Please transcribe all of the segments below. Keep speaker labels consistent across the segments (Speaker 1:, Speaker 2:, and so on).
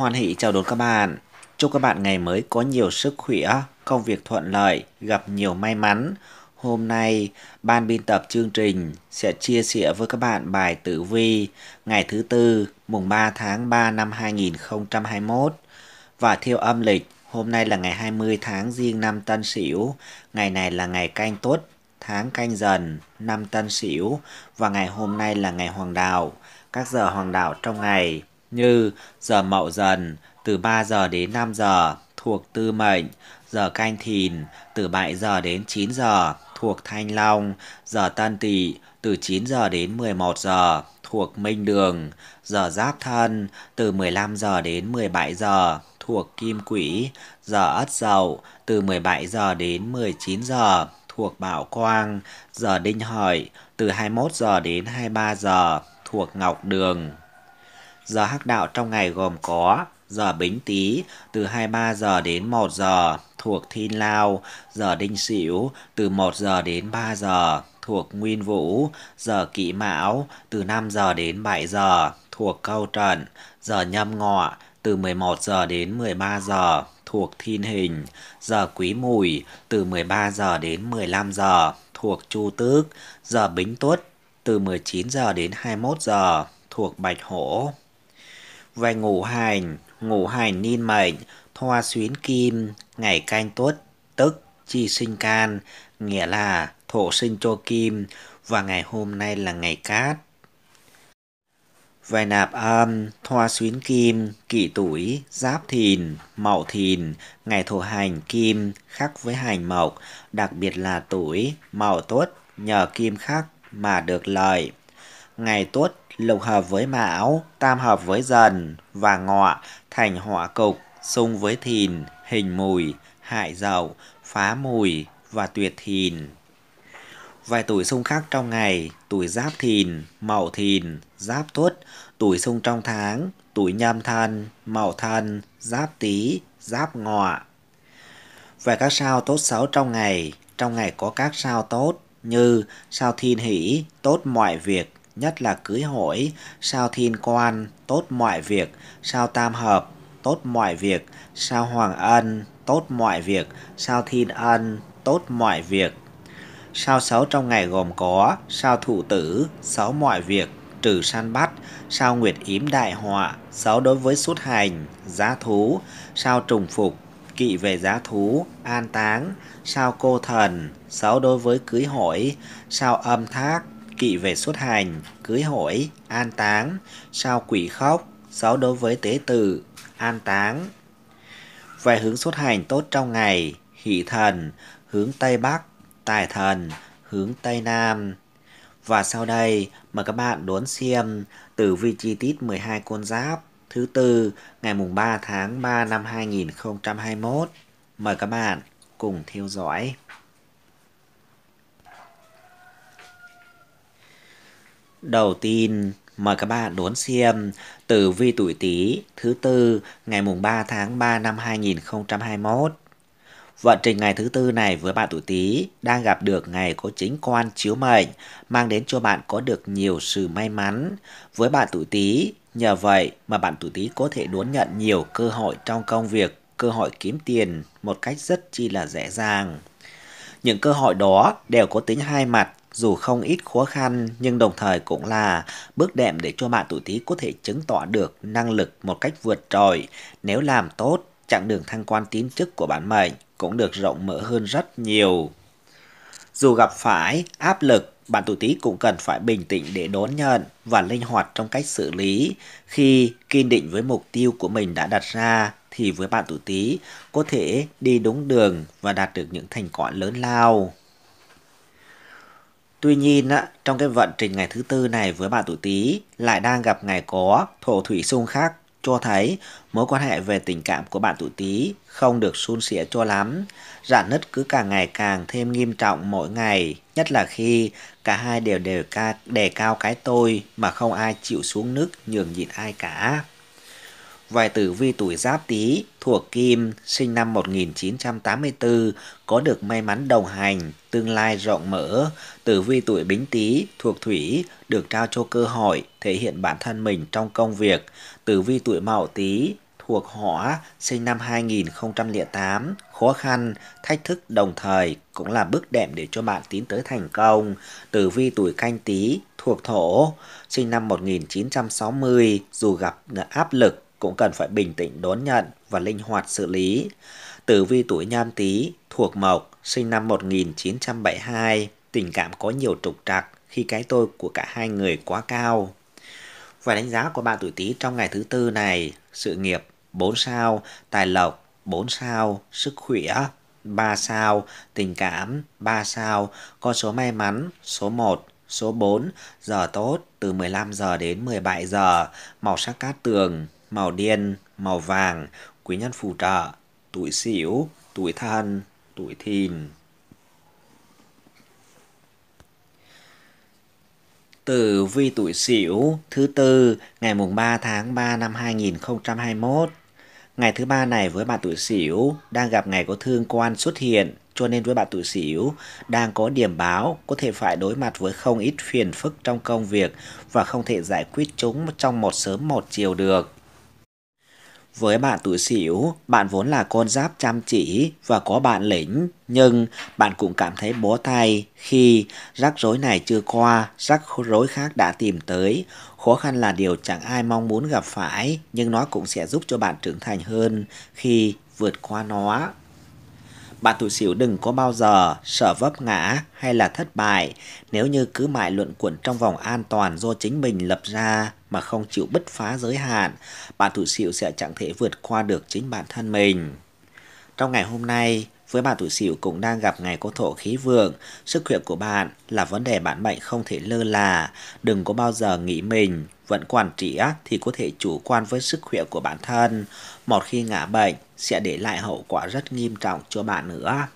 Speaker 1: Hoan hỷ chào đón các bạn. Chúc các bạn ngày mới có nhiều sức khỏe, công việc thuận lợi, gặp nhiều may mắn. Hôm nay, ban biên tập chương trình sẽ chia sẻ với các bạn bài tử vi ngày thứ tư, mùng 3 tháng 3 năm 2021. Và theo âm lịch, hôm nay là ngày 20 tháng riêng năm Tân Sửu, ngày này là ngày canh tốt, tháng canh dần, năm Tân Sửu và ngày hôm nay là ngày hoàng đạo. Các giờ hoàng đạo trong ngày như giờ mậu dần từ 3 giờ đến 5 giờ thuộc tư mệnh, giờ canh thìn từ 7 giờ đến 9 giờ thuộc thanh long, giờ tân tỵ từ 9 giờ đến 11 giờ thuộc minh đường, giờ giáp thân từ 15 giờ đến 17 giờ thuộc kim quỷ, giờ ất dậu từ 17 giờ đến 19 giờ thuộc Bảo Quang, giờ Đinh Hợi từ 21 giờ đến 23 giờ thuộc Ngọc Đường. Giờ hắc đạo trong ngày gồm có giờ bính tý từ 23 giờ đến 1 giờ thuộc Thiên Lao, giờ Đinh Sửu từ 1 giờ đến 3 giờ thuộc Nguyên Vũ, giờ Kỷ Mão từ 5 giờ đến 7 giờ thuộc Câu Trận, giờ Nhâm Ngọ từ 11 giờ đến 13 giờ thuộc Thiên Hình, giờ Quý Mùi từ 13 giờ đến 15 giờ thuộc Chu Tước, giờ Bính Tuất từ 19 giờ đến 21 giờ thuộc Bạch Hổ về ngũ hành, ngũ hành niên mệnh, thoa xuyến kim, ngày canh tuất, tức chi sinh can, nghĩa là thổ sinh cho kim và ngày hôm nay là ngày cát. Về nạp âm, thoa xuyến kim, kỷ tuổi, giáp thìn, mậu thìn, ngày thổ hành kim khắc với hành mộc, đặc biệt là tuổi mậu tuất nhờ kim khắc mà được lợi. Ngày tuất lục hợp với mão, tam hợp với dần và ngọ thành họa cục, xung với thìn, hình mùi, hại dậu, phá mùi và tuyệt thìn. Vài tuổi xung khác trong ngày, tuổi giáp thìn, mậu thìn, giáp tuất, tuổi xung trong tháng, tuổi nhâm thân, mậu thân, giáp tý, giáp ngọ. Về các sao tốt xấu trong ngày, trong ngày có các sao tốt như sao thiên hỷ, tốt mọi việc, nhất là cưới hỏi, sao thiên quan, tốt mọi việc, sao tam hợp, tốt mọi việc, sao hoàng ân, tốt mọi việc, sao thiên ân, tốt mọi việc. Sao xấu trong ngày gồm có sao thủ tử, xấu mọi việc, trừ săn bắt, sao nguyệt yếm đại họa, xấu đối với xuất hành, giá thú, sao trùng phục, kỵ về giá thú, an táng, sao cô thần, xấu đối với cưới hỏi, sao âm thác, kỵ về xuất hành, cưới hỏi, an táng, sao quỷ khóc, sáu đối với tế tử, an táng. Về hướng xuất hành tốt trong ngày, hỷ thần, hướng Tây Bắc, tài thần, hướng Tây Nam. Và sau đây, mời các bạn đón xem tử vi chi tiết 12 con giáp thứ tư ngày mùng 3 tháng 3 năm 2021. Mời các bạn cùng theo dõi. Đầu tiên, mời các bạn đón xem tử vi tuổi Tý thứ tư ngày mùng 3 tháng 3 năm 2021. Vận trình ngày thứ tư này với bạn tuổi Tý đang gặp được ngày có chính quan chiếu mệnh, mang đến cho bạn có được nhiều sự may mắn. Với bạn tuổi Tý, nhờ vậy mà bạn tuổi Tý có thể đón nhận nhiều cơ hội trong công việc, cơ hội kiếm tiền một cách rất chi là dễ dàng. Những cơ hội đó đều có tính hai mặt dù không ít khó khăn nhưng đồng thời cũng là bước đệm để cho bạn tuổi Tý có thể chứng tỏ được năng lực một cách vượt trội. Nếu làm tốt, chặng đường thăng quan tiến chức của bạn mình cũng được rộng mở hơn rất nhiều. Dù gặp phải áp lực, bạn tuổi Tý cũng cần phải bình tĩnh để đón nhận và linh hoạt trong cách xử lý. Khi kiên định với mục tiêu của mình đã đặt ra thì với bạn tuổi Tý có thể đi đúng đường và đạt được những thành quả lớn lao. Tuy nhiên, trong cái vận trình ngày thứ tư này với bạn tuổi Tý lại đang gặp ngày có thổ thủy xung khắc cho thấy mối quan hệ về tình cảm của bạn tuổi Tý không được suôn sẻ cho lắm. Rạn nứt cứ càng ngày càng thêm nghiêm trọng mỗi ngày, nhất là khi cả hai đều đều ca, đề cao cái tôi mà không ai chịu xuống nước nhường nhịn ai cả. Vài tử vi tuổi Giáp Tý thuộc Kim, sinh năm 1984, có được may mắn đồng hành, tương lai rộng mở. Tử vi tuổi Bính Tý thuộc Thủy, được trao cho cơ hội thể hiện bản thân mình trong công việc. Tử vi tuổi mậu Tý thuộc Hỏa, sinh năm 2008, khó khăn, thách thức đồng thời cũng là bước đệm để cho bạn tiến tới thành công. Tử vi tuổi Canh Tý thuộc Thổ, sinh năm 1960, dù gặp áp lực cũng cần phải bình tĩnh đón nhận và linh hoạt xử lý. Tử vi tuổi nhâm tý, thuộc mộc, sinh năm 1972, tình cảm có nhiều trục trặc khi cái tôi của cả hai người quá cao. Và đánh giá của bạn tuổi Tý trong ngày thứ tư này, sự nghiệp 4 sao, tài lộc 4 sao, sức khỏe 3 sao, tình cảm 3 sao, con số may mắn số 1, số 4, giờ tốt từ 15 giờ đến 17 giờ, màu sắc cát tường màu đen, màu vàng, quý nhân phù trợ, tuổi sửu, tuổi thân, tuổi thìn. Tử vi tuổi sửu thứ tư ngày mùng 3 tháng 3 năm 2021. Ngày thứ ba này với bạn tuổi sửu đang gặp ngày có thương quan xuất hiện, cho nên với bạn tuổi sửu đang có điểm báo có thể phải đối mặt với không ít phiền phức trong công việc và không thể giải quyết chúng trong một sớm một chiều được. Với bạn tuổi xỉu, bạn vốn là con giáp chăm chỉ và có bạn lĩnh, nhưng bạn cũng cảm thấy bó tay khi rắc rối này chưa qua, rắc rối khác đã tìm tới. Khó khăn là điều chẳng ai mong muốn gặp phải, nhưng nó cũng sẽ giúp cho bạn trưởng thành hơn khi vượt qua nó. Bạn tuổi sửu đừng có bao giờ sợ vấp ngã hay là thất bại nếu như cứ mãi luận cuộn trong vòng an toàn do chính mình lập ra mà không chịu bứt phá giới hạn, bạn tuổi sửu sẽ chẳng thể vượt qua được chính bản thân mình. Trong ngày hôm nay, với bạn tuổi sửu cũng đang gặp ngày có thổ khí vượng, sức khỏe của bạn là vấn đề bản mệnh không thể lơ là, đừng có bao giờ nghĩ mình vẫn quản trị thì có thể chủ quan với sức khỏe của bản thân. Một khi ngã bệnh sẽ để lại hậu quả rất nghiêm trọng cho bạn nữa.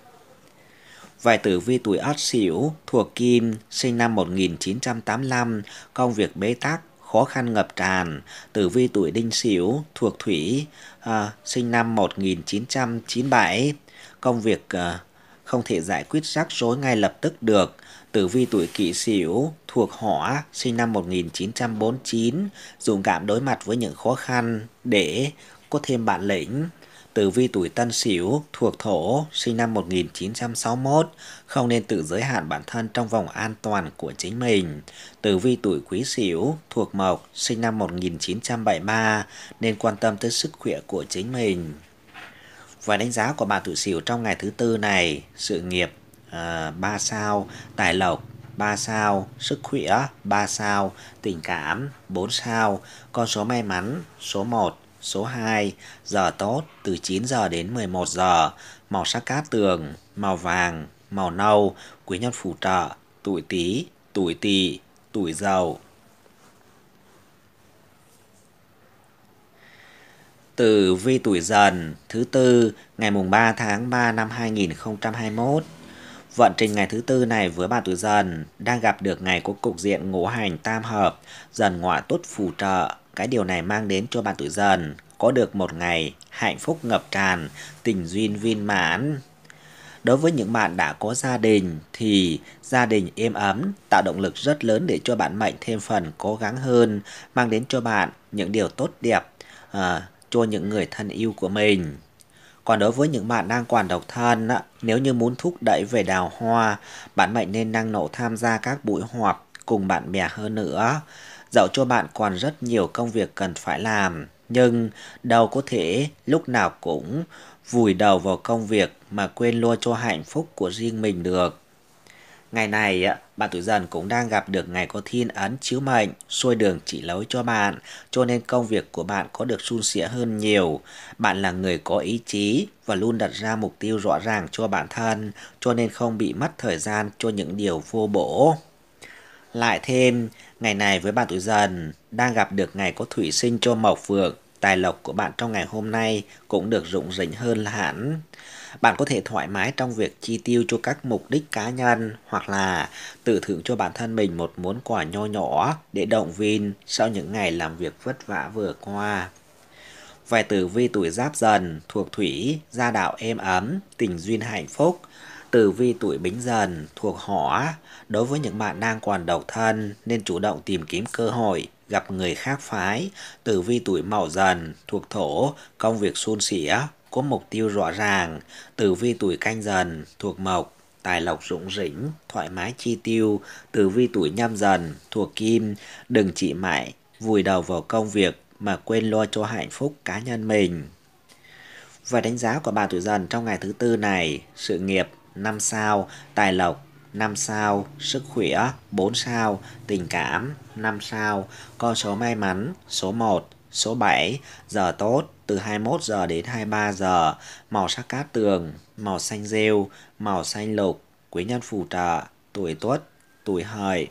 Speaker 1: Vài tử vi tuổi Ất Sửu thuộc Kim, sinh năm 1985, công việc bế tắc, khó khăn ngập tràn. Tử vi tuổi Đinh Sửu thuộc Thủy, à, sinh năm 1997, công việc à, không thể giải quyết rắc rối ngay lập tức được Tử vi tuổi kỷ sửu thuộc hỏa sinh năm 1949 dùng cảm đối mặt với những khó khăn để có thêm bản lĩnh. Tử vi tuổi tân sửu thuộc thổ sinh năm 1961 không nên tự giới hạn bản thân trong vòng an toàn của chính mình. Tử vi tuổi quý sửu thuộc mộc sinh năm 1973 nên quan tâm tới sức khỏe của chính mình. Và đánh giá của bạn tuổi sửu trong ngày thứ tư này, sự nghiệp 3 ờ, sao, tài lộc 3 sao, sức khỏe 3 sao, tình cảm 4 sao, con số may mắn số 1, số 2, giờ tốt từ 9 giờ đến 11 giờ, màu sắc cát tường, màu vàng, màu nâu, quý nhân phù trợ, tuổi Tý, tuổi Tỵ, tuổi Dậu. từ vi tuổi dần thứ tư ngày mùng 3 tháng 3 năm 2021 Vận trình ngày thứ tư này với bà tuổi dần đang gặp được ngày có cục diện ngũ hành tam hợp, dần ngọa tốt phù trợ. Cái điều này mang đến cho bạn tuổi dần có được một ngày hạnh phúc ngập tràn, tình duyên viên mãn. Đối với những bạn đã có gia đình thì gia đình êm ấm tạo động lực rất lớn để cho bạn mạnh thêm phần cố gắng hơn, mang đến cho bạn những điều tốt đẹp à, cho những người thân yêu của mình. Còn đối với những bạn đang quản độc thân, nếu như muốn thúc đẩy về đào hoa, bạn mệnh nên năng nổ tham gia các buổi họp cùng bạn bè hơn nữa. Dẫu cho bạn còn rất nhiều công việc cần phải làm, nhưng đâu có thể lúc nào cũng vùi đầu vào công việc mà quên luôn cho hạnh phúc của riêng mình được. Ngày này bạn tuổi dần cũng đang gặp được ngày có thiên ấn chiếu mệnh, xuôi đường chỉ lối cho bạn, cho nên công việc của bạn có được suôn sẻ hơn nhiều. Bạn là người có ý chí và luôn đặt ra mục tiêu rõ ràng cho bản thân, cho nên không bị mất thời gian cho những điều vô bổ. Lại thêm, ngày này với bạn tuổi dần đang gặp được ngày có thủy sinh cho mộc phượng, tài lộc của bạn trong ngày hôm nay cũng được rụng rỉnh hơn là hẳn. Bạn có thể thoải mái trong việc chi tiêu cho các mục đích cá nhân hoặc là tự thưởng cho bản thân mình một món quà nho nhỏ để động viên sau những ngày làm việc vất vả vừa qua. Vài tử vi tuổi giáp dần, thuộc thủy, gia đạo êm ấm, tình duyên hạnh phúc. Tử vi tuổi bính dần, thuộc hỏa. Đối với những bạn đang còn độc thân nên chủ động tìm kiếm cơ hội, gặp người khác phái. Tử vi tuổi mậu dần, thuộc thổ, công việc suôn sẻ, có mục tiêu rõ ràng, tử vi tuổi canh dần thuộc mộc, tài lộc rủng rỉnh, thoải mái chi tiêu, tử vi tuổi nhâm dần thuộc kim, đừng chỉ mãi vùi đầu vào công việc mà quên lo cho hạnh phúc cá nhân mình. Và đánh giá của bà tuổi dần trong ngày thứ tư này, sự nghiệp 5 sao, tài lộc 5 sao, sức khỏe 4 sao, tình cảm 5 sao, con số may mắn số 1, Số 7, giờ tốt từ 21 giờ đến 23 giờ, màu sắc cát tường, màu xanh rêu, màu xanh lục, quý nhân phù trợ, tuổi tuất, tuổi hợi.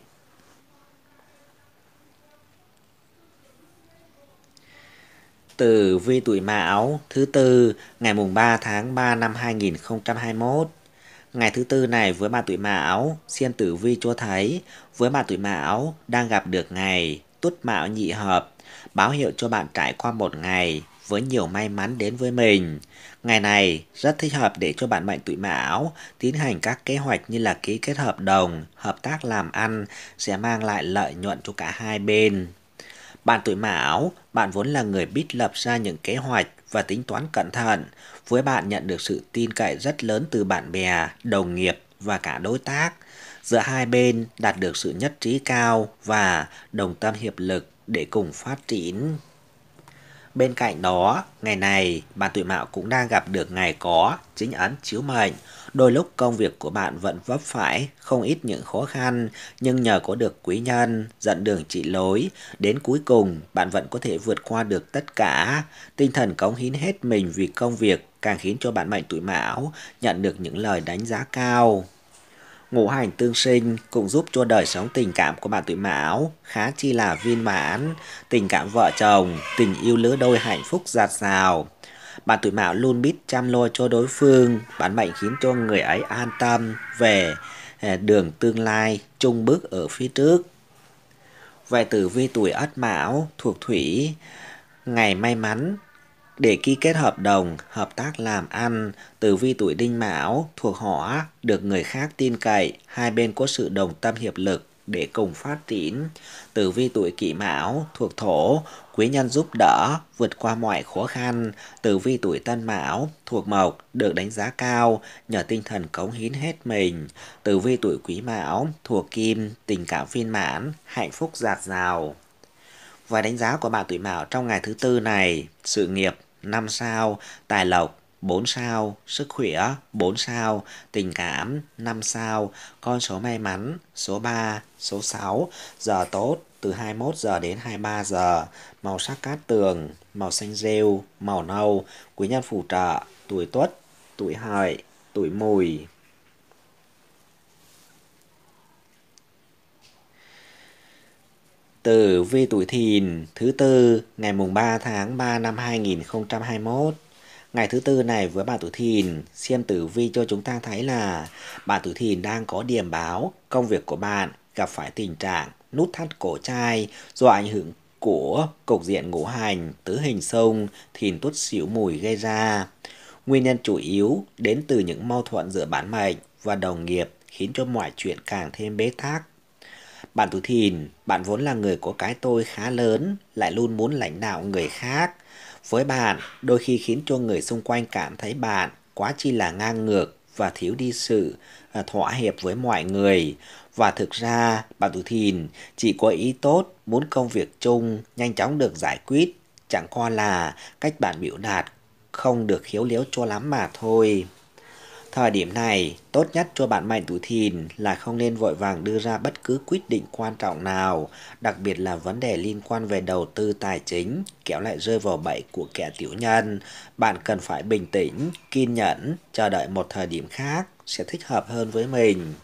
Speaker 1: từ vi tuổi Mão thứ tư ngày mùng 3 tháng 3 năm 2021. Ngày thứ tư này với bà tuổi Mão, xem tử vi cho thấy với bà tuổi Mão đang gặp được ngày tuất mạo nhị hợp, báo hiệu cho bạn trải qua một ngày với nhiều may mắn đến với mình. Ngày này rất thích hợp để cho bạn mệnh tuổi mão tiến hành các kế hoạch như là ký kết hợp đồng, hợp tác làm ăn sẽ mang lại lợi nhuận cho cả hai bên. Bạn tuổi mão, bạn vốn là người biết lập ra những kế hoạch và tính toán cẩn thận. Với bạn nhận được sự tin cậy rất lớn từ bạn bè, đồng nghiệp và cả đối tác giữa hai bên đạt được sự nhất trí cao và đồng tâm hiệp lực để cùng phát triển. Bên cạnh đó, ngày này bạn tuổi mạo cũng đang gặp được ngày có chính ấn chiếu mệnh. Đôi lúc công việc của bạn vẫn vấp phải không ít những khó khăn, nhưng nhờ có được quý nhân dẫn đường chỉ lối, đến cuối cùng bạn vẫn có thể vượt qua được tất cả. Tinh thần cống hiến hết mình vì công việc càng khiến cho bạn mệnh tuổi mão nhận được những lời đánh giá cao ngũ hành tương sinh cũng giúp cho đời sống tình cảm của bạn tuổi mão khá chi là viên mãn, tình cảm vợ chồng, tình yêu lứa đôi hạnh phúc giạt rào. Bạn tuổi mão luôn biết chăm lo cho đối phương, bản mệnh khiến cho người ấy an tâm về à, đường tương lai chung bước ở phía trước. Về tử vi tuổi Ất Mão thuộc thủy, ngày may mắn để ký kết hợp đồng, hợp tác làm ăn, từ vi tuổi đinh mão thuộc họ được người khác tin cậy, hai bên có sự đồng tâm hiệp lực để cùng phát triển. Tử vi tuổi kỷ mão thuộc thổ, quý nhân giúp đỡ, vượt qua mọi khó khăn. Tử vi tuổi tân mão thuộc mộc được đánh giá cao nhờ tinh thần cống hiến hết mình. Tử vi tuổi quý mão thuộc kim, tình cảm viên mãn, hạnh phúc dạt dào. Và đánh giá của bạn tuổi mão trong ngày thứ tư này, sự nghiệp 5 sao, tài lộc 4 sao, sức khỏe 4 sao, tình cảm 5 sao, con số may mắn số 3, số 6, giờ tốt từ 21 giờ đến 23 giờ, màu sắc cát tường, màu xanh rêu, màu nâu, quý nhân phù trợ, tuổi tuất, tuổi hợi, tuổi mùi. Tử vi tuổi thìn thứ tư ngày mùng 3 tháng 3 năm 2021. Ngày thứ tư này với bà tuổi thìn, xem tử vi cho chúng ta thấy là bà tuổi thìn đang có điểm báo công việc của bạn gặp phải tình trạng nút thắt cổ chai do ảnh hưởng của cục diện ngũ hành tứ hình sông thìn tuất xỉu mùi gây ra. Nguyên nhân chủ yếu đến từ những mâu thuẫn giữa bản mệnh và đồng nghiệp khiến cho mọi chuyện càng thêm bế tắc bạn Tú Thìn, bạn vốn là người có cái tôi khá lớn, lại luôn muốn lãnh đạo người khác. Với bạn, đôi khi khiến cho người xung quanh cảm thấy bạn quá chi là ngang ngược và thiếu đi sự à, thỏa hiệp với mọi người. Và thực ra, bạn Tú Thìn chỉ có ý tốt, muốn công việc chung nhanh chóng được giải quyết. Chẳng qua là cách bạn biểu đạt không được khiếu liếu cho lắm mà thôi. Thời điểm này, tốt nhất cho bạn mệnh tuổi Thìn là không nên vội vàng đưa ra bất cứ quyết định quan trọng nào, đặc biệt là vấn đề liên quan về đầu tư tài chính, kéo lại rơi vào bẫy của kẻ tiểu nhân. Bạn cần phải bình tĩnh, kiên nhẫn, chờ đợi một thời điểm khác sẽ thích hợp hơn với mình.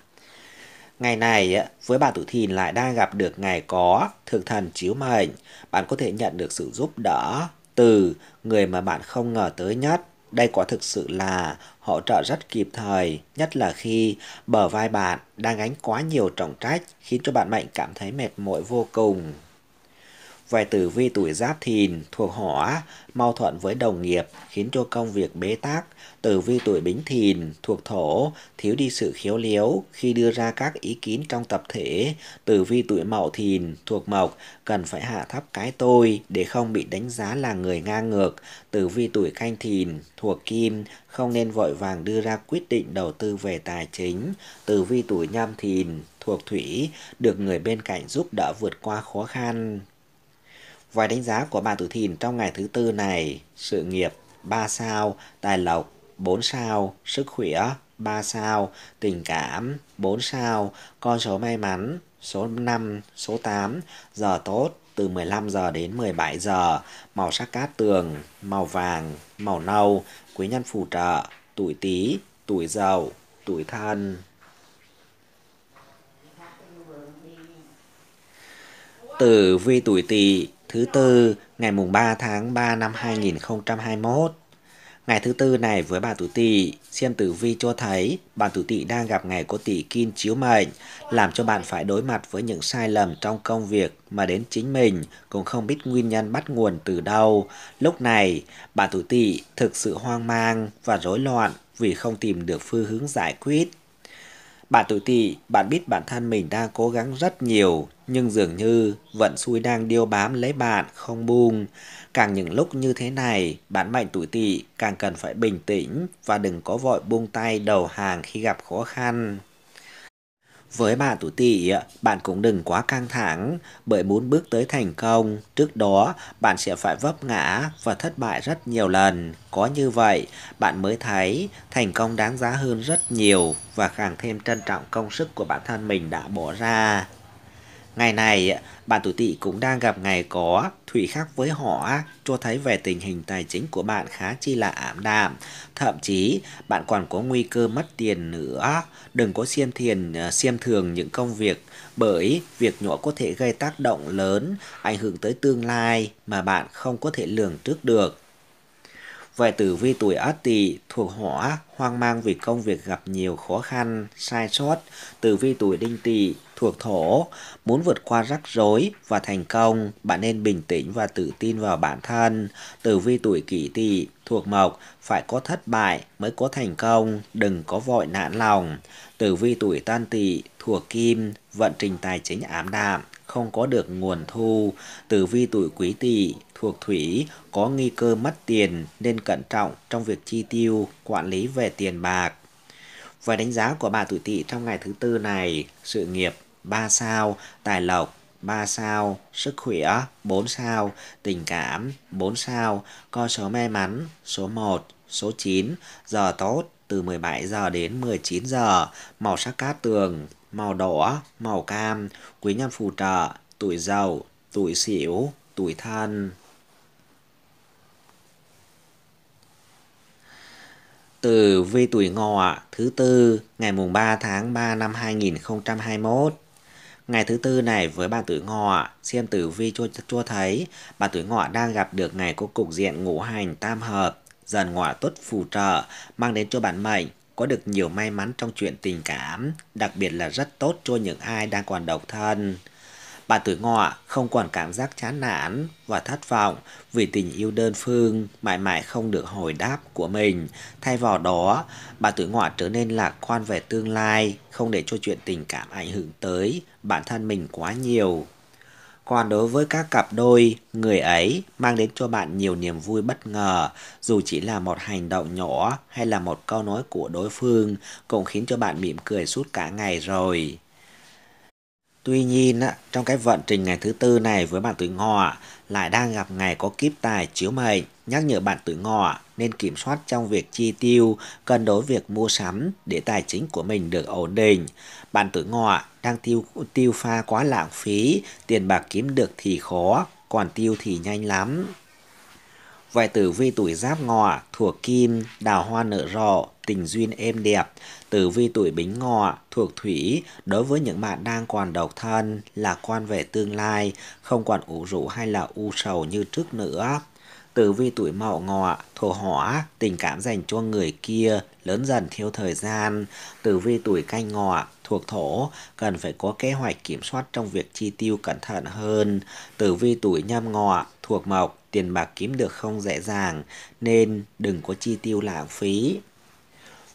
Speaker 1: Ngày này, với bà tuổi Thìn lại đang gặp được ngày có, thực thần chiếu mệnh, bạn có thể nhận được sự giúp đỡ từ người mà bạn không ngờ tới nhất đây có thực sự là hỗ trợ rất kịp thời, nhất là khi bờ vai bạn đang gánh quá nhiều trọng trách khiến cho bạn Mạnh cảm thấy mệt mỏi vô cùng. Về tử vi tuổi giáp thìn thuộc hỏa, mau thuận với đồng nghiệp khiến cho công việc bế tắc. Tử vi tuổi bính thìn thuộc thổ, thiếu đi sự khiếu liếu khi đưa ra các ý kiến trong tập thể. Tử vi tuổi mậu thìn thuộc mộc, cần phải hạ thấp cái tôi để không bị đánh giá là người ngang ngược. Tử vi tuổi canh thìn thuộc kim, không nên vội vàng đưa ra quyết định đầu tư về tài chính. Tử vi tuổi nhâm thìn thuộc thủy, được người bên cạnh giúp đỡ vượt qua khó khăn. Vài đánh giá của bà Tử Thìn trong ngày thứ tư này, sự nghiệp 3 sao, tài lộc 4 sao, sức khỏe 3 sao, tình cảm 4 sao, con số may mắn số 5, số 8, giờ tốt từ 15 giờ đến 17 giờ, màu sắc cát tường, màu vàng, màu nâu, quý nhân phù trợ, tuổi Tý, tuổi Dậu, tuổi Thân. Tử vi tuổi Tỵ thứ tư ngày mùng 3 tháng 3 năm 2021. Ngày thứ tư này với bà Tú tỵ xem tử vi cho thấy bà Tú tỵ đang gặp ngày có tỷ kim chiếu mệnh, làm cho bạn phải đối mặt với những sai lầm trong công việc mà đến chính mình cũng không biết nguyên nhân bắt nguồn từ đâu. Lúc này, bà Tú tỵ thực sự hoang mang và rối loạn vì không tìm được phương hướng giải quyết bạn tuổi tỵ bạn biết bản thân mình đang cố gắng rất nhiều, nhưng dường như vận xui đang điêu bám lấy bạn không buông. Càng những lúc như thế này, bạn mệnh tuổi tỵ càng cần phải bình tĩnh và đừng có vội buông tay đầu hàng khi gặp khó khăn. Với bạn tuổi Tỵ, bạn cũng đừng quá căng thẳng bởi muốn bước tới thành công, trước đó bạn sẽ phải vấp ngã và thất bại rất nhiều lần. Có như vậy, bạn mới thấy thành công đáng giá hơn rất nhiều và càng thêm trân trọng công sức của bản thân mình đã bỏ ra. Ngày này, bạn tuổi tỵ cũng đang gặp ngày có thủy khắc với họ cho thấy về tình hình tài chính của bạn khá chi là ảm đạm. Thậm chí, bạn còn có nguy cơ mất tiền nữa. Đừng có xiêm thiền, ờ, xiêm thường những công việc bởi việc nhỏ có thể gây tác động lớn, ảnh hưởng tới tương lai mà bạn không có thể lường trước được. Về tử vi tuổi Ất Tỵ thuộc hỏa, hoang mang vì công việc gặp nhiều khó khăn, sai sót. Tử vi tuổi Đinh Tỵ thuộc thổ. Muốn vượt qua rắc rối và thành công, bạn nên bình tĩnh và tự tin vào bản thân. Tử vi tuổi kỷ tỵ thuộc mộc phải có thất bại mới có thành công, đừng có vội nản lòng. Tử vi tuổi tan tỵ thuộc kim, vận trình tài chính ám đạm, không có được nguồn thu. Tử vi tuổi quý tỵ thuộc thủy có nguy cơ mất tiền nên cẩn trọng trong việc chi tiêu, quản lý về tiền bạc. Và đánh giá của bà tuổi tỵ trong ngày thứ tư này, sự nghiệp 3 sao, tài lộc 3 sao, sức khỏe 4 sao, tình cảm 4 sao, con số may mắn số 1, số 9, giờ tốt từ 17 giờ đến 19 giờ, màu sắc cát tường, màu đỏ, màu cam, quý nhân phù trợ, tuổi giàu, tuổi xỉu, tuổi thân. Từ vi tuổi ngọ thứ tư ngày mùng 3 tháng 3 năm 2021 Ngày thứ tư này với bà tuổi ngọ, xem tử vi cho cho thấy bà tuổi ngọ đang gặp được ngày có cục diện ngũ hành tam hợp, dần ngọ tốt phù trợ, mang đến cho bản mệnh có được nhiều may mắn trong chuyện tình cảm, đặc biệt là rất tốt cho những ai đang còn độc thân. Bà tuổi ngọ không còn cảm giác chán nản và thất vọng vì tình yêu đơn phương mãi mãi không được hồi đáp của mình. Thay vào đó, bà tuổi ngọ trở nên lạc quan về tương lai, không để cho chuyện tình cảm ảnh hưởng tới bản thân mình quá nhiều. Còn đối với các cặp đôi, người ấy mang đến cho bạn nhiều niềm vui bất ngờ, dù chỉ là một hành động nhỏ hay là một câu nói của đối phương cũng khiến cho bạn mỉm cười suốt cả ngày rồi. Tuy nhiên, trong cái vận trình ngày thứ tư này với bạn tuổi ngọ lại đang gặp ngày có kiếp tài chiếu mệnh, nhắc nhở bạn tuổi ngọ nên kiểm soát trong việc chi tiêu, cân đối việc mua sắm để tài chính của mình được ổn định. Bạn tuổi ngọ đang tiêu tiêu pha quá lãng phí, tiền bạc kiếm được thì khó, còn tiêu thì nhanh lắm. Vài tử vi tuổi giáp ngọ thuộc kim, đào hoa nở rộ, tình duyên êm đẹp. Tử vi tuổi bính ngọ thuộc thủy, đối với những bạn đang còn độc thân, lạc quan về tương lai, không còn ủ rũ hay là u sầu như trước nữa. Tử vi tuổi mậu ngọ, thuộc hỏa, tình cảm dành cho người kia, lớn dần theo thời gian. Tử vi tuổi canh ngọ, thuộc thổ cần phải có kế hoạch kiểm soát trong việc chi tiêu cẩn thận hơn. Tử vi tuổi nhâm ngọ thuộc mộc, tiền bạc kiếm được không dễ dàng nên đừng có chi tiêu lãng phí.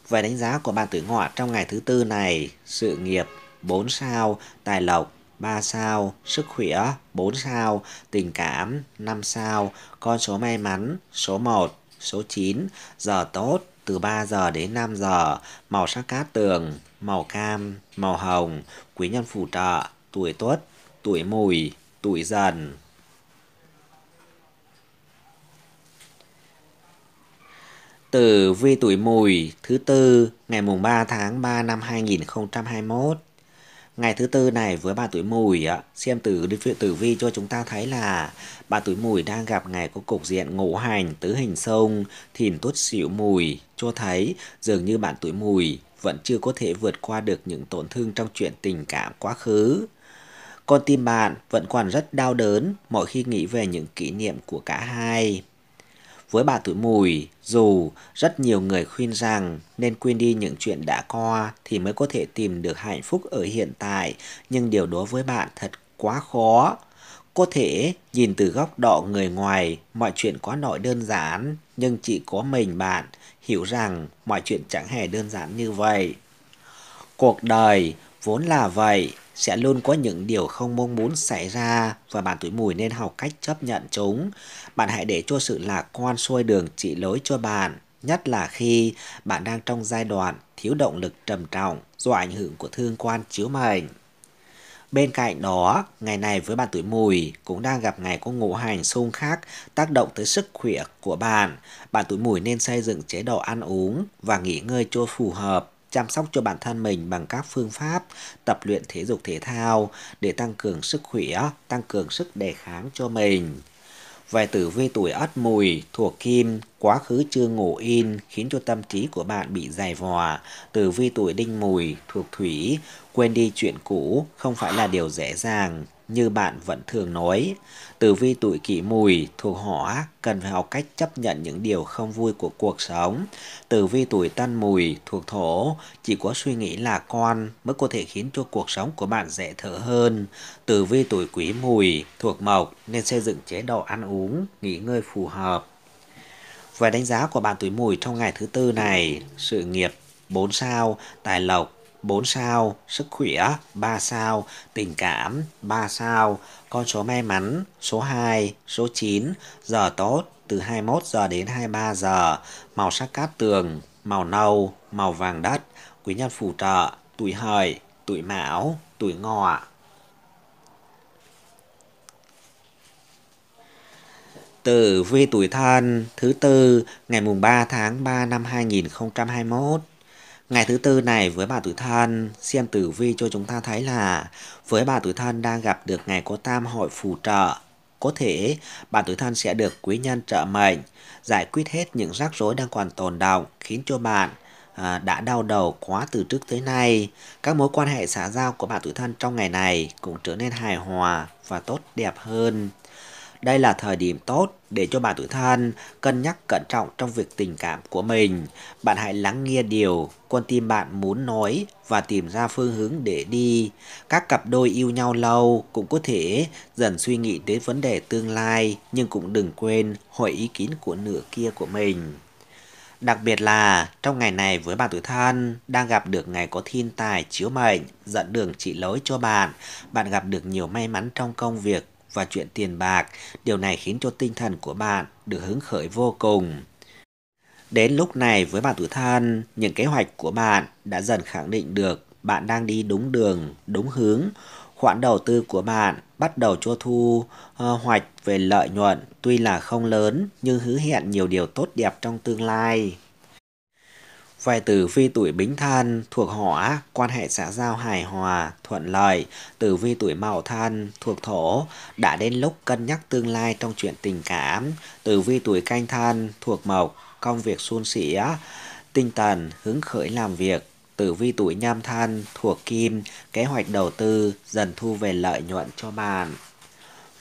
Speaker 1: Về đánh giá của bạn tử ngọ trong ngày thứ tư này, sự nghiệp 4 sao, tài lộc 3 sao, sức khỏe 4 sao, tình cảm 5 sao, con số may mắn số 1, số 9, giờ tốt từ 3 giờ đến 5 giờ, màu sắc cát tường màu cam, màu hồng, quý nhân phù trợ, tuổi tuất, tuổi mùi, tuổi dần. Tử vi tuổi mùi thứ tư ngày mùng 3 tháng 3 năm 2021. Ngày thứ tư này với bà tuổi mùi xem từ tử vi cho chúng ta thấy là bà tuổi mùi đang gặp ngày có cục diện ngũ hành tứ hình sông thìn tuất xỉu mùi cho thấy dường như bạn tuổi mùi vẫn chưa có thể vượt qua được những tổn thương trong chuyện tình cảm quá khứ. Con tim bạn vẫn còn rất đau đớn mỗi khi nghĩ về những kỷ niệm của cả hai. Với bà tuổi mùi, dù rất nhiều người khuyên rằng nên quên đi những chuyện đã qua thì mới có thể tìm được hạnh phúc ở hiện tại, nhưng điều đó với bạn thật quá khó. Có thể nhìn từ góc độ người ngoài, mọi chuyện quá nội đơn giản, nhưng chỉ có mình bạn hiểu rằng mọi chuyện chẳng hề đơn giản như vậy. Cuộc đời vốn là vậy, sẽ luôn có những điều không mong muốn xảy ra và bạn tuổi mùi nên học cách chấp nhận chúng. Bạn hãy để cho sự lạc quan xuôi đường chỉ lối cho bạn, nhất là khi bạn đang trong giai đoạn thiếu động lực trầm trọng do ảnh hưởng của thương quan chiếu mệnh. Bên cạnh đó, ngày này với bạn tuổi mùi cũng đang gặp ngày có ngũ hành xung khắc tác động tới sức khỏe của bạn. Bạn tuổi mùi nên xây dựng chế độ ăn uống và nghỉ ngơi cho phù hợp chăm sóc cho bản thân mình bằng các phương pháp tập luyện thể dục thể thao để tăng cường sức khỏe, tăng cường sức đề kháng cho mình. Về tử vi tuổi ất mùi, thuộc kim, quá khứ chưa ngủ in khiến cho tâm trí của bạn bị dày vò. Tử vi tuổi đinh mùi, thuộc thủy, Quên đi chuyện cũ không phải là điều dễ dàng, như bạn vẫn thường nói. Tử vi tuổi kỷ mùi thuộc hỏa cần phải học cách chấp nhận những điều không vui của cuộc sống. Tử vi tuổi tân mùi thuộc thổ chỉ có suy nghĩ lạc quan mới có thể khiến cho cuộc sống của bạn dễ thở hơn. Tử vi tuổi quý mùi thuộc mộc nên xây dựng chế độ ăn uống, nghỉ ngơi phù hợp. Về đánh giá của bạn tuổi mùi trong ngày thứ tư này, sự nghiệp 4 sao, tài lộc 4 sao, sức khỏe 3 sao, tình cảm 3 sao, con số may mắn số 2, số 9, giờ tốt từ 21 giờ đến 23 giờ, màu sắc cát tường, màu nâu, màu vàng đất, quý nhân phù trợ, tuổi hợi, tuổi mão, tuổi ngọ. Tử vi tuổi thân thứ tư ngày mùng 3 tháng 3 năm 2021 Ngày thứ tư này với bà tử thân, xem tử vi cho chúng ta thấy là với bà tử thân đang gặp được ngày có tam hội phù trợ. Có thể bà tử thân sẽ được quý nhân trợ mệnh, giải quyết hết những rắc rối đang còn tồn đọng khiến cho bạn à, đã đau đầu quá từ trước tới nay. Các mối quan hệ xã giao của bạn tử thân trong ngày này cũng trở nên hài hòa và tốt đẹp hơn. Đây là thời điểm tốt để cho bạn tuổi thân cân nhắc cẩn trọng trong việc tình cảm của mình. Bạn hãy lắng nghe điều con tim bạn muốn nói và tìm ra phương hướng để đi. Các cặp đôi yêu nhau lâu cũng có thể dần suy nghĩ đến vấn đề tương lai nhưng cũng đừng quên hỏi ý kiến của nửa kia của mình. Đặc biệt là trong ngày này với bạn tuổi thân đang gặp được ngày có thiên tài chiếu mệnh, dẫn đường chỉ lối cho bạn, bạn gặp được nhiều may mắn trong công việc và chuyện tiền bạc, điều này khiến cho tinh thần của bạn được hứng khởi vô cùng. Đến lúc này với bạn tuổi thân, những kế hoạch của bạn đã dần khẳng định được bạn đang đi đúng đường, đúng hướng. Khoản đầu tư của bạn bắt đầu cho thu ờ, hoạch về lợi nhuận tuy là không lớn nhưng hứa hẹn nhiều điều tốt đẹp trong tương lai vài tử vi tuổi bính thân thuộc hỏa, quan hệ xã giao hài hòa, thuận lợi. Tử vi tuổi mậu thân thuộc thổ, đã đến lúc cân nhắc tương lai trong chuyện tình cảm. Tử vi tuổi canh thân thuộc mộc, công việc suôn sẻ, tinh thần hứng khởi làm việc. Tử vi tuổi nhâm thân thuộc kim, kế hoạch đầu tư dần thu về lợi nhuận cho bạn.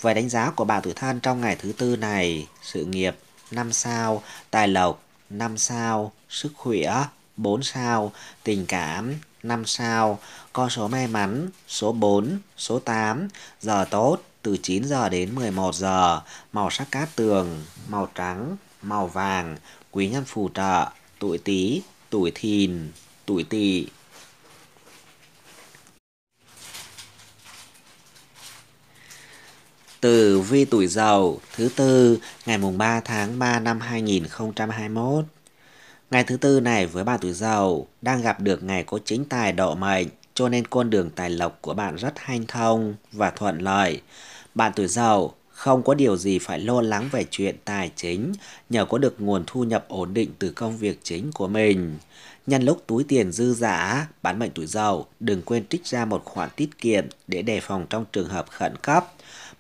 Speaker 1: vài đánh giá của bạn tuổi thân trong ngày thứ tư này, sự nghiệp năm sao, tài lộc 5 sao, sức khỏe 4 sao, tình cảm 5 sao, con số may mắn số 4, số 8, giờ tốt từ 9 giờ đến 11 giờ, màu sắc cát tường, màu trắng, màu vàng, quý nhân phù trợ, tuổi Tý, tuổi Thìn, tuổi Tỵ. từ vi tuổi dậu thứ tư ngày mùng 3 tháng 3 năm 2021. Ngày thứ tư này với bạn tuổi dậu đang gặp được ngày có chính tài độ mệnh cho nên con đường tài lộc của bạn rất hanh thông và thuận lợi. Bạn tuổi dậu không có điều gì phải lo lắng về chuyện tài chính nhờ có được nguồn thu nhập ổn định từ công việc chính của mình. Nhân lúc túi tiền dư giả, bản mệnh tuổi giàu đừng quên trích ra một khoản tiết kiệm để đề phòng trong trường hợp khẩn cấp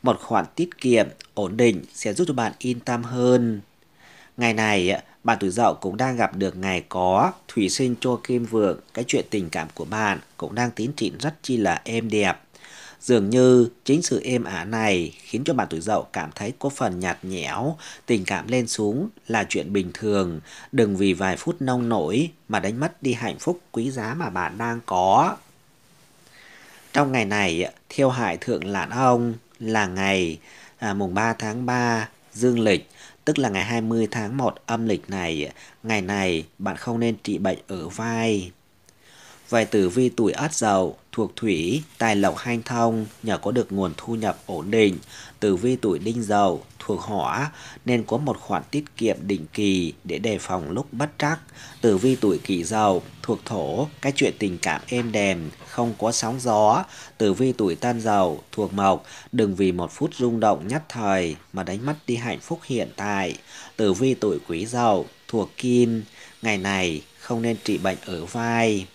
Speaker 1: một khoản tiết kiệm ổn định sẽ giúp cho bạn yên tâm hơn. Ngày này, bạn tuổi dậu cũng đang gặp được ngày có thủy sinh cho kim vượng. Cái chuyện tình cảm của bạn cũng đang tiến triển rất chi là êm đẹp. Dường như chính sự êm ả này khiến cho bạn tuổi dậu cảm thấy có phần nhạt nhẽo, tình cảm lên xuống là chuyện bình thường. Đừng vì vài phút nông nổi mà đánh mất đi hạnh phúc quý giá mà bạn đang có. Trong ngày này, thiêu Hải thượng lãn ông, là ngày à, mùng 3 tháng 3 dương lịch tức là ngày 20 tháng 1 âm lịch này, ngày này bạn không nên trị bệnh ở vai. Về tử vi tuổi Ất Dậu thuộc thủy, tài lộc hanh thông nhờ có được nguồn thu nhập ổn định từ vi tuổi đinh dầu thuộc hỏa nên có một khoản tiết kiệm định kỳ để đề phòng lúc bất trắc. Tử vi tuổi kỷ dầu thuộc thổ, cái chuyện tình cảm êm đềm, không có sóng gió. Tử vi tuổi tân dầu thuộc mộc, đừng vì một phút rung động nhất thời mà đánh mất đi hạnh phúc hiện tại. Tử vi tuổi quý dầu thuộc kim, ngày này không nên trị bệnh ở vai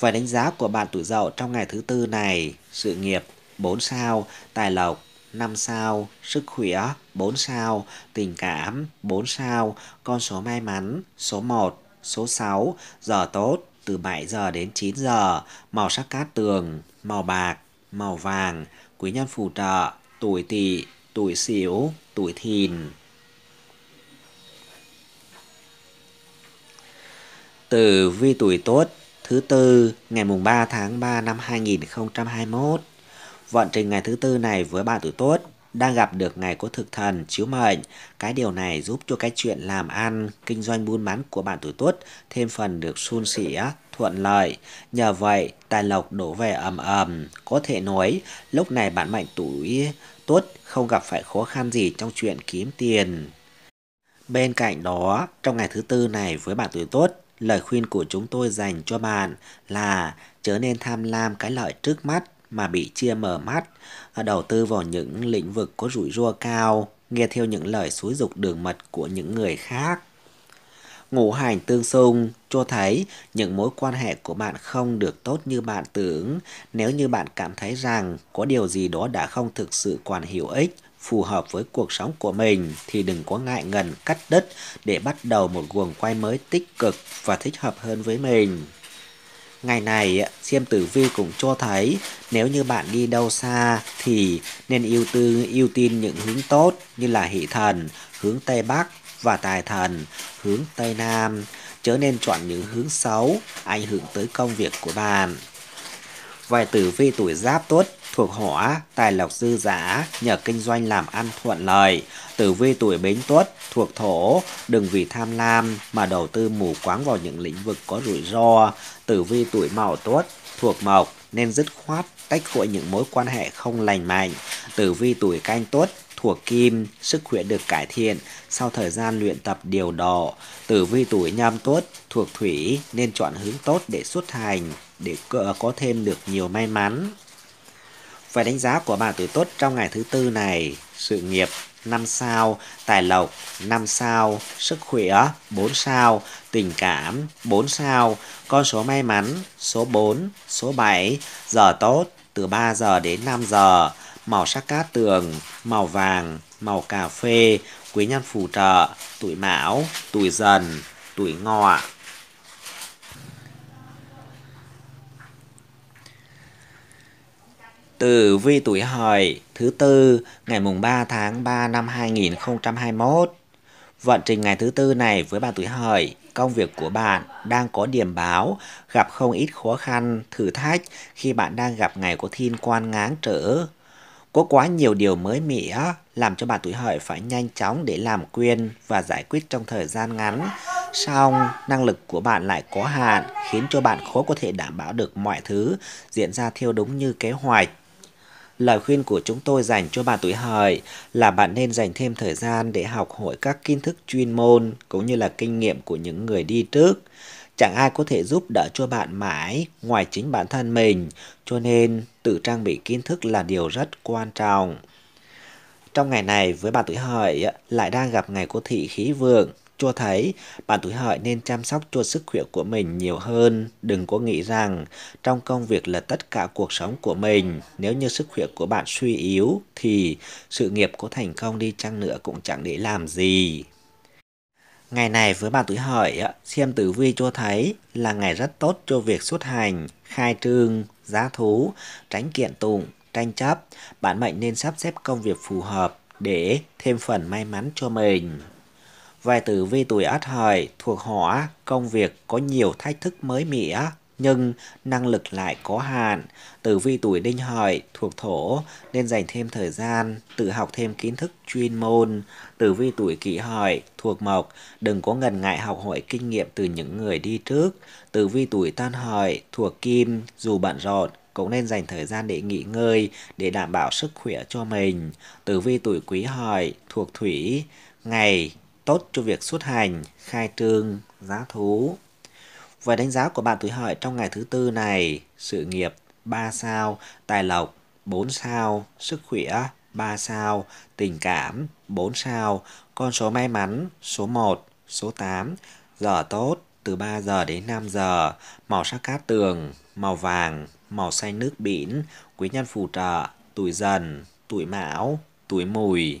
Speaker 1: về đánh giá của bạn tuổi dậu trong ngày thứ tư này, sự nghiệp 4 sao, tài lộc 5 sao, sức khỏe 4 sao, tình cảm 4 sao, con số may mắn số 1, số 6, giờ tốt từ 7 giờ đến 9 giờ, màu sắc cát tường, màu bạc, màu vàng, quý nhân phù trợ, tuổi tỵ, tuổi sửu, tuổi thìn. từ vi tuổi tốt thứ tư ngày mùng 3 tháng 3 năm 2021. Vận trình ngày thứ tư này với bạn tuổi tốt đang gặp được ngày có thực thần chiếu mệnh, cái điều này giúp cho cái chuyện làm ăn, kinh doanh buôn bán của bạn tuổi tốt thêm phần được suôn sẻ, thuận lợi. Nhờ vậy, tài lộc đổ về ầm ầm, có thể nói lúc này bạn mệnh tuổi tốt không gặp phải khó khăn gì trong chuyện kiếm tiền. Bên cạnh đó, trong ngày thứ tư này với bạn tuổi tốt, Lời khuyên của chúng tôi dành cho bạn là chớ nên tham lam cái lợi trước mắt mà bị chia mở mắt, đầu tư vào những lĩnh vực có rủi ro cao, nghe theo những lời xúi dục đường mật của những người khác ngũ hành tương xung cho thấy những mối quan hệ của bạn không được tốt như bạn tưởng nếu như bạn cảm thấy rằng có điều gì đó đã không thực sự còn hữu ích phù hợp với cuộc sống của mình thì đừng có ngại ngần cắt đứt để bắt đầu một guồng quay mới tích cực và thích hợp hơn với mình Ngày này, xem tử vi cũng cho thấy nếu như bạn đi đâu xa thì nên ưu tư ưu tiên những hướng tốt như là hỷ thần, hướng Tây Bắc, và tài thần hướng Tây Nam, chớ nên chọn những hướng xấu, ảnh hưởng tới công việc của bạn. Vài tử vi tuổi giáp tốt, thuộc hỏa, tài lộc dư giả, nhờ kinh doanh làm ăn thuận lợi. Tử vi tuổi bính tuất, thuộc thổ, đừng vì tham lam mà đầu tư mù quáng vào những lĩnh vực có rủi ro. Tử vi tuổi mậu tuất, thuộc mộc, nên dứt khoát tách khỏi những mối quan hệ không lành mạnh. Tử vi tuổi canh tuất, thuộc kim, sức khỏe được cải thiện sau thời gian luyện tập điều độ. Tử vi tuổi nhâm tuất thuộc thủy nên chọn hướng tốt để xuất hành để có thêm được nhiều may mắn. Về đánh giá của bạn tuổi tốt trong ngày thứ tư này, sự nghiệp 5 sao, tài lộc 5 sao, sức khỏe 4 sao, tình cảm 4 sao, con số may mắn số 4, số 7, giờ tốt từ 3 giờ đến 5 giờ màu sắc cá tường, màu vàng, màu cà phê, quý nhân phù trợ, tuổi mão, tuổi dần, tuổi ngọ. Tử vi tuổi hợi thứ tư ngày mùng 3 tháng 3 năm 2021. Vận trình ngày thứ tư này với bạn tuổi hợi, công việc của bạn đang có điểm báo, gặp không ít khó khăn, thử thách khi bạn đang gặp ngày có thiên quan ngáng trở. Có quá nhiều điều mới mẻ làm cho bà tuổi hợi phải nhanh chóng để làm quyên và giải quyết trong thời gian ngắn. Song, năng lực của bạn lại có hạn, khiến cho bạn khó có thể đảm bảo được mọi thứ diễn ra theo đúng như kế hoạch. Lời khuyên của chúng tôi dành cho bạn tuổi hợi là bạn nên dành thêm thời gian để học hỏi các kiến thức chuyên môn cũng như là kinh nghiệm của những người đi trước. Chẳng ai có thể giúp đỡ cho bạn mãi ngoài chính bản thân mình, cho nên tự trang bị kiến thức là điều rất quan trọng. Trong ngày này với bạn tuổi hợi lại đang gặp ngày cô thị khí vượng, cho thấy bạn tuổi hợi nên chăm sóc cho sức khỏe của mình nhiều hơn. Đừng có nghĩ rằng trong công việc là tất cả cuộc sống của mình. Nếu như sức khỏe của bạn suy yếu thì sự nghiệp có thành công đi chăng nữa cũng chẳng để làm gì. Ngày này với bà tuổi hợi, xem tử vi cho thấy là ngày rất tốt cho việc xuất hành, khai trương, giá thú, tránh kiện tụng, tranh chấp. Bạn mệnh nên sắp xếp công việc phù hợp để thêm phần may mắn cho mình. Về tử vi tuổi ất hợi thuộc hỏa, công việc có nhiều thách thức mới mẻ, nhưng năng lực lại có hạn. Tử vi tuổi đinh hợi thuộc thổ nên dành thêm thời gian tự học thêm kiến thức chuyên môn. Tử vi tuổi kỷ hợi thuộc mộc đừng có ngần ngại học hỏi kinh nghiệm từ những người đi trước. Tử vi tuổi tan hợi thuộc kim dù bận rộn cũng nên dành thời gian để nghỉ ngơi để đảm bảo sức khỏe cho mình. Tử vi tuổi quý hợi thuộc thủy ngày tốt cho việc xuất hành, khai trương, giá thú. Với đánh giá của bạn tuổi hợi trong ngày thứ tư này, sự nghiệp 3 sao, tài lộc 4 sao, sức khỏe 3 sao, tình cảm 4 sao, con số may mắn số 1, số 8, giờ tốt từ 3 giờ đến 5 giờ, màu sắc cát tường, màu vàng, màu xanh nước biển, quý nhân phù trợ, tuổi dần, tuổi mão, tuổi mùi.